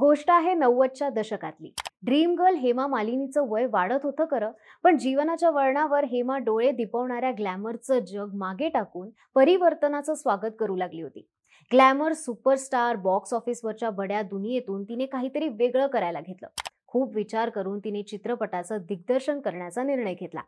गोष्ट आहे नव्वदच्या दशकातली ड्रीम गर्ल हेमा मालिनीचं वय वाढत होतं खरं पण जीवनाच्या वळणावर हेमा डोळे दिपवणाऱ्या ग्लॅमरचं जग मागे टाकून परिवर्तनाचं स्वागत करू लागली होती ग्लॅमर सुपरस्टार बॉक्स ऑफिसवरच्या बड्या दुनियेतून तिने काहीतरी वेगळं करायला घेतलं खूप विचार करून तिने चित्रपटाचं दिग्दर्शन करण्याचा निर्णय घेतला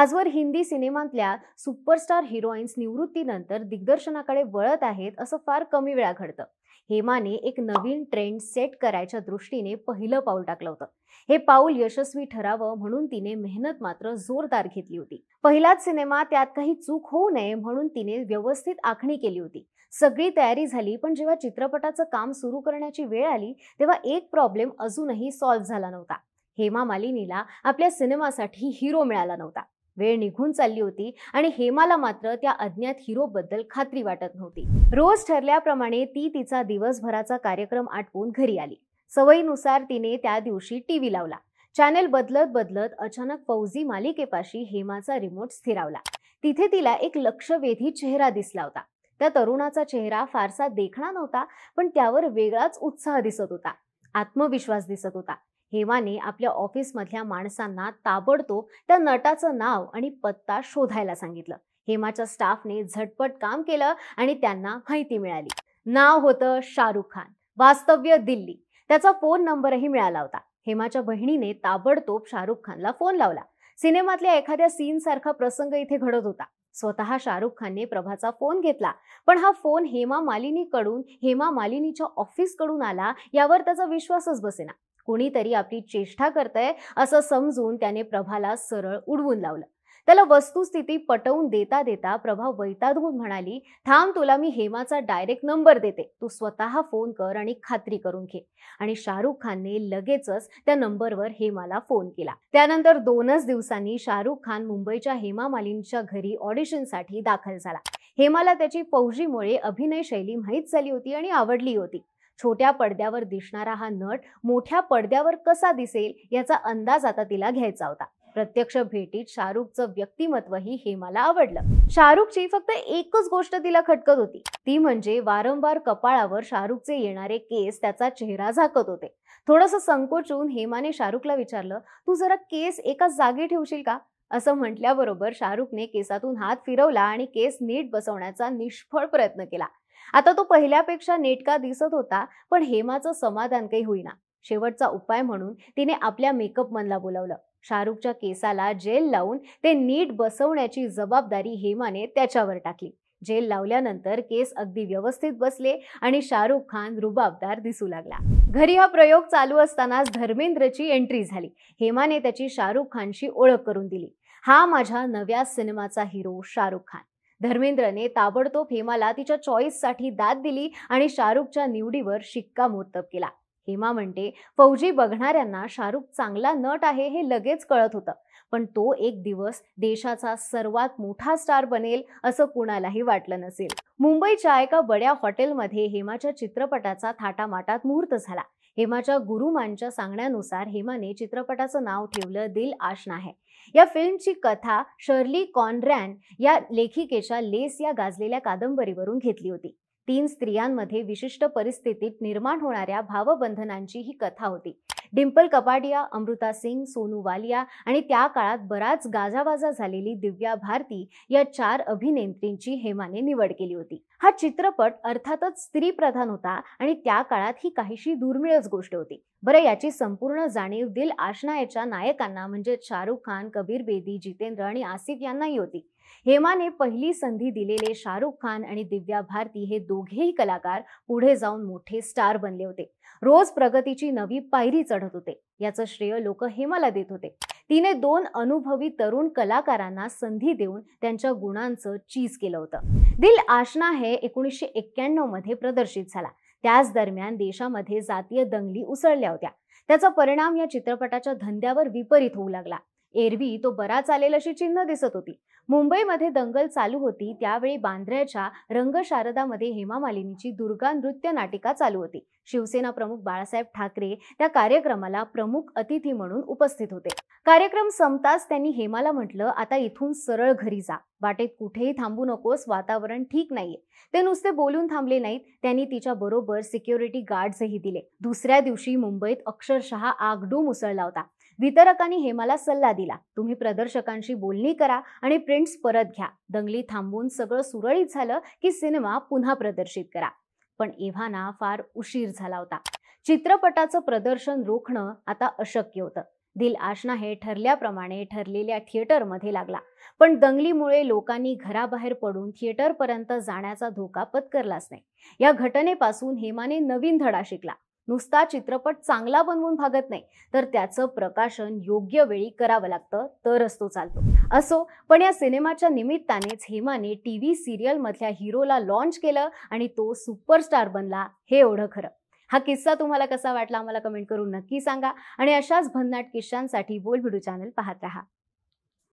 आजवर हिंदी सिनेमातल्या सुपरस्टार हिरोईन्स निवृत्तीनंतर दिग्दर्शनाकडे वळत आहेत असं फार कमी वेळा घडतं हेमाने एक नवीन ट्रेंड सेट करायच्या दृष्टीने पहिलं पाऊल टाकलं होतं हे पाऊल यशस्वी ठरावं म्हणून तिने मेहनत मात्र जोरदार घेतली होती पहिलाच सिनेमा त्यात काही चूक होऊ नये म्हणून तिने व्यवस्थित आखणी केली होती सगळी तयारी झाली पण जेव्हा चित्रपटाचं काम सुरू करण्याची वेळ आली तेव्हा एक प्रॉब्लेम अजूनही सॉल्व्ह झाला नव्हता हेमा मालिनीला आपल्या सिनेमासाठी हिरो मिळाला नव्हता वेळ निघून चालली होती आणि हेमाला मात्र त्या अज्ञात हिरोबद्दल खात्री वाटत नव्हती रोज ठरल्याप्रमाणे ती तिचा दिवसभराचा कार्यक्रम आटपून घरी आली सवयीनुसार तिने त्या दिवशी टीव्ही लावला चॅनेल बदलत बदलत अचानक फौजी मालिकेपाशी हेमाचा रिमोट स्थिरावला तिथे तिला एक लक्षवेधी चेहरा दिसला होता त्या तरुणाचा चेहरा फारसा देखणा नव्हता पण त्यावर वेगळाच उत्साह दिसत होता आत्मविश्वास दिसत होता हेमाने आपल्या ऑफिस मधल्या माणसांना ताबडतोब त्या नटाचं नाव आणि पत्ता शोधायला सांगितलं हेमाच्या स्टाफने झटपट काम केलं आणि त्यांना माहिती मिळाली नाव होतं शाहरुख खान वास्तव्य दिल्ली त्याचा फोन नंबरही मिळाला होता हेमाच्या बहिणीने ताबडतोब शाहरुख खानला फोन लावला सिनेमातल्या एखाद्या सीन सारखा प्रसंग इथे घडत होता स्वतः शाहरुख खानने प्रभाचा फोन घेतला पण हा फोन हेमा मालिनीकडून हेमा मालिनीच्या ऑफिसकडून आला यावर त्याचा विश्वासच बसेना कोणीतरी आपली चेष्टा करतंय असं समजून त्याने प्रभाला सरळ उडवून लावलं त्याला वस्तुस्थिती पटवून देता देता प्रभा वैतागून म्हणाली थांब तुला मी हेमाचा डायरेक्ट नंबर देते तू स्वतः फोन कर आणि खात्री करून घे आणि शाहरुख खानने लगेचच त्या नंबरवर हेमाला फोन केला त्यानंतर दोनच दिवसांनी शाहरुख खान मुंबईच्या हेमा मालिनीच्या घरी ऑडिशनसाठी दाखल झाला हेमाला त्याची फौजीमुळे अभिनय शैली माहीत झाली होती आणि आवडली होती छोट्या पडद्यावर दिसणारा हा नट मोठ्या पडद्यावर कसा दिसेल याचा अंदाज आता तिला घ्यायचा होता प्रत्यक्ष भेटीत शाहरुखचं व्यक्तिमत्वही हे मला आवडलं शाहरुखची फक्त एकच गोष्ट तिला खटकत होती ती म्हणजे वारंवार कपाळावर शाहरुखचे येणारे केस त्याचा चेहरा झाकत होते थोडस संकोचून हेमाने शाहरुखला विचारलं तू जरा केस एका जागी ठेवशील का असं म्हटल्याबरोबर शाहरुखने केसातून हात फिरवला आणि केस नीट बसवण्याचा निष्फळ प्रयत्न केला आता तो पहिल्यापेक्षा नेटका दिसत होता पण हेमाचं समाधान काही होईना शेवटचा उपाय म्हणून तिने आपल्या मेकअप मनला बोलावलं शाहरुखच्या केसाला जेल लावून ते नीट बसवण्याची जबाबदारी हेमाने त्याच्यावर टाकली जेल लावल्यानंतर केस अगदी व्यवस्थित बसले आणि शाहरुख खान रुबाबदार दिसू लागला घरी हा प्रयोग चालू असतानाच धर्मेंद्रची एंट्री झाली हेमाने त्याची शाहरुख खानशी ओळख करून दिली हा माझ्या नव्या सिनेमाचा हिरो शाहरुख खान धर्मेंद्रने ताबडतोब हेमाला तिच्या चॉईससाठी दाद दिली आणि शाहरुखच्या निवडीवर शिक्कामोर्तब केला हेमा म्हणते फौजी बघणाऱ्यांना शाहरुख चांगला नट आहे हे लगेच कळत होतं पण तो एक दिवस देशाचा सर्वात मोठा स्टार बनेल असं कुणालाही वाटलं नसेल मुंबईच्या एका बड्या हॉटेलमध्ये हेमाच्या चित्रपटाचा थाटामाटात मुहूर्त झाला हेमाच्या गुरुमांच्या सांगण्यानुसार हेमाने चित्रपटाचं नाव ठेवलं दिल आशना आहे या फिल्मची कथा शर्ली कॉनरॅन या लेखिकेच्या लेस या गाजलेल्या कादंबरीवरून घेतली होती तीन स्त्रियांमध्ये विशिष्ट परिस्थितीत निर्माण होणाऱ्या भावबंधनांची ही कथा होती डिंपल कपाडिया अमृता सिंग सोनू वालिया आणि त्या काळात बराच गाजावाजा झालेली दिव्या भारती या चार अभिनेत्रींची हेमाने निवड केली होती हा चित्रपट अर्थातच स्त्री प्रधान होता आणि त्या काळात ही काहीशी दुर्मिळच गोष्ट होती बरं याची संपूर्ण जाणीव दिल आशना याच्या नायकांना म्हणजे शाहरुख खान कबीर बेदी जितेंद्र आणि आसिफ यांनाही होती हेमाने पहिली संधी दिलेले शाहरुख खान आणि दिव्या भारती हे दोघेही कलाकार पुढे जाऊन मोठे स्टार बनले होते रोज प्रगतीची नवी पायरी चढत होते याचं श्रेय लोक हेमाला देत होते तिने दोन अनुभवी तरुण कलाकारांना संधी देऊन त्यांच्या गुणांचं चीज केलं होतं दिल आशना हे एकोणीसशे एक्क्याण्णव मध्ये प्रदर्शित झाला त्याच दरम्यान देशामध्ये जातीय दंगली उसळल्या होत्या त्याचा परिणाम या चित्रपटाच्या धंद्यावर विपरीत होऊ लागला एरवी तो बरा चालेल अशी चिन्ह दिसत होती मुंबईमध्ये दंगल चालू होती त्यावेळी बांद्र्याच्या रंगशारदामध्ये हेमा मालिनीची दुर्गा नृत्य नाटिका चालू होती शिवसेना प्रमुख बाळासाहेब ठाकरे त्या कार्यक्रमाला प्रमुख अतिथी म्हणून उपस्थित होते कार्यक्रम संपताच त्यांनी हेमाला म्हटलं आता इथून सरळ घरी जा वाटेत कुठेही थांबू नकोस वातावरण ठीक नाहीये ते नुसते बोलून थांबले नाहीत त्यांनी तिच्या बरोबर सिक्युरिटी गार्डही दिले दुसऱ्या दिवशी मुंबईत अक्षरशः आगडू मुसळला होता वितरकांनी हेमाला सल्ला दिला तुम्ही प्रदर्शकांशी बोलणी करा आणि प्रिंट्स परत घ्या दंगली थांबवून सगळं सुरळीत झालं की सिनेमा पुन्हा प्रदर्शित करा पण एव्हाना फार उशीर झाला होता चित्रपटाचं प्रदर्शन रोखणं आता अशक्य होतं दिल आशना हे ठरल्याप्रमाणे ठरलेल्या थिएटरमध्ये लागला पण दंगलीमुळे लोकांनी घराबाहेर पडून थिएटरपर्यंत जाण्याचा धोका पत्करलाच नाही या घटनेपासून हेमाने नवीन धडा शिकला नुसता चित्रपट चांगला बनवून भागत नाही तर त्याचं प्रकाशन योग्य वेळी करावं लागतं तरच तो चालतो असो पण या सिनेमाच्या निमित्तानेच हेमाने टी व्ही सिरियलमधल्या हिरोला लॉन्च केलं आणि तो सुपरस्टार बनला हे एवढं खरं हा किस्सा तुम्हाला कसा वाटला आम्हाला कमेंट करून नक्की सांगा आणि अशाच भन्नाट किस्सांसाठी बोलबिडू चॅनल पाहत राहा